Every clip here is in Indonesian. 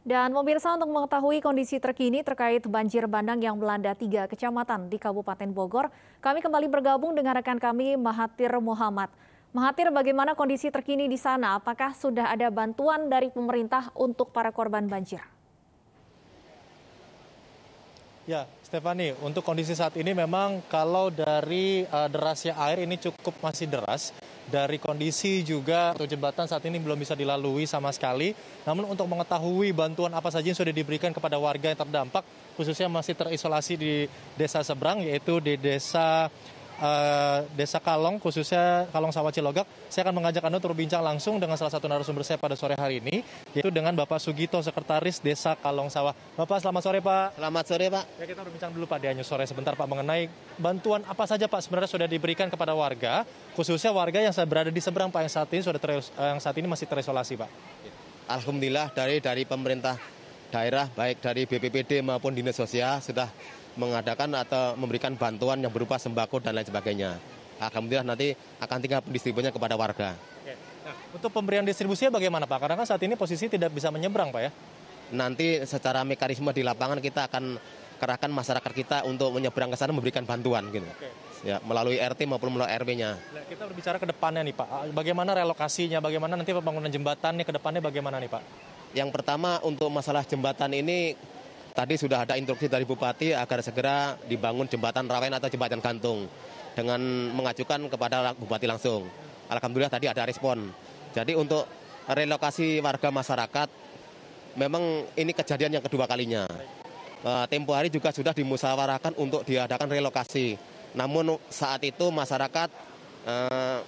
Dan pemirsa untuk mengetahui kondisi terkini terkait banjir bandang yang melanda tiga kecamatan di Kabupaten Bogor, kami kembali bergabung dengan rekan kami Mahathir Muhammad. Mahathir, bagaimana kondisi terkini di sana? Apakah sudah ada bantuan dari pemerintah untuk para korban banjir? Ya, Stefani, untuk kondisi saat ini memang kalau dari uh, derasnya air ini cukup masih deras dari kondisi juga atau jembatan saat ini belum bisa dilalui sama sekali. Namun untuk mengetahui bantuan apa saja yang sudah diberikan kepada warga yang terdampak, khususnya masih terisolasi di desa seberang, yaitu di desa Eh, Desa Kalong, khususnya Kalong Sawah Cilogak. Saya akan mengajak Anda untuk berbincang langsung dengan salah satu narasumber saya pada sore hari ini, yaitu dengan Bapak Sugito, Sekretaris Desa Kalong Sawah. Bapak, selamat sore Pak. Selamat sore Pak. Ya, kita berbincang dulu Pak di Anyu Sore sebentar Pak mengenai bantuan apa saja Pak sebenarnya sudah diberikan kepada warga, khususnya warga yang berada di seberang Pak yang saat ini sudah eh, yang saat ini masih terisolasi Pak. Alhamdulillah dari dari pemerintah daerah baik dari BPPD maupun Dinas Sosial sudah mengadakan atau memberikan bantuan yang berupa sembako dan lain sebagainya. Alhamdulillah nanti akan tinggal distribusinya kepada warga. Nah, untuk pemberian distribusinya bagaimana Pak? Karena kan saat ini posisi tidak bisa menyeberang Pak ya? Nanti secara mekanisme di lapangan kita akan kerahkan masyarakat kita untuk menyeberang ke sana memberikan bantuan gitu. Oke. Ya, melalui RT maupun melalui RW-nya. Nah, kita berbicara ke depannya nih Pak. Bagaimana relokasinya, bagaimana nanti pembangunan jembatan jembatannya ke depannya bagaimana nih Pak? Yang pertama untuk masalah jembatan ini tadi sudah ada instruksi dari Bupati agar segera dibangun jembatan Rawen atau jembatan gantung dengan mengajukan kepada Bupati langsung. Alhamdulillah tadi ada respon. Jadi untuk relokasi warga masyarakat memang ini kejadian yang kedua kalinya. Eh, Tempo hari juga sudah dimusawarakan untuk diadakan relokasi. Namun saat itu masyarakat eh,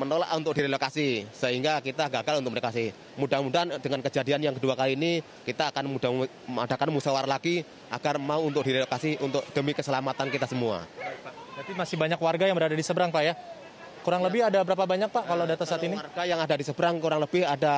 menolak untuk direlokasi sehingga kita gagal untuk merelokasi. Mudah-mudahan dengan kejadian yang kedua kali ini kita akan mudah mengadakan musyawarah lagi agar mau untuk direlokasi untuk demi keselamatan kita semua. Jadi masih banyak warga yang berada di seberang Pak ya? Kurang ya. lebih ada berapa banyak Pak kalau data saat ini? Warga yang ada di seberang kurang lebih ada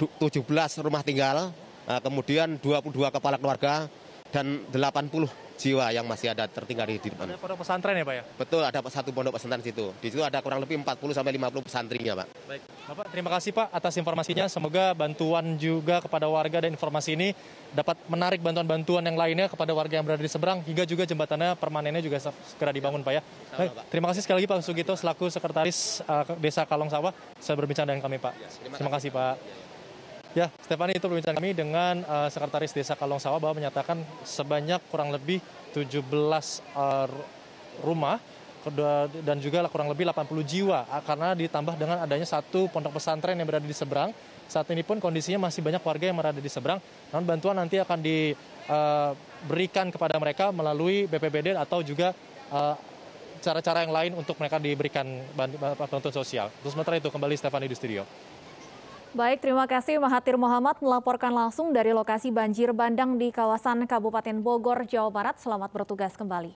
17 rumah tinggal, eh, kemudian 22 kepala keluarga, dan 80 jiwa yang masih ada tertinggal di, di depan. Ada pondok pesantren ya Pak ya? Betul, ada satu pondok pesantren di situ. Di situ ada kurang lebih 40 sampai 50 pesantrennya, Pak. Baik. Bapak, terima kasih Pak atas informasinya. Semoga bantuan juga kepada warga dan informasi ini dapat menarik bantuan-bantuan yang lainnya kepada warga yang berada di seberang hingga juga jembatannya permanennya juga segera dibangun Pak ya. Baik, terima kasih sekali lagi Pak Sugito selaku sekretaris eh, Desa Kalong Sawah. Saya berbicara dengan kami Pak. Ya, terima kasih Pak. Ya, ya. Ya, Stefani itu perbincangan kami dengan uh, Sekretaris Desa Kalong Sawah bahwa menyatakan sebanyak kurang lebih 17 uh, eh, rumah dan juga kurang lebih 80 jiwa eh, karena ditambah dengan adanya satu pondok pesantren yang berada di seberang. Saat ini pun kondisinya masih banyak warga yang berada di seberang. Namun bantuan nanti akan diberikan uh, kepada mereka melalui BPBD atau juga uh, cara-cara yang lain untuk mereka diberikan bantuan sosial. Terus sementara itu kembali Stefani di studio. Baik, terima kasih Mahathir Muhammad melaporkan langsung dari lokasi banjir bandang di kawasan Kabupaten Bogor, Jawa Barat. Selamat bertugas kembali.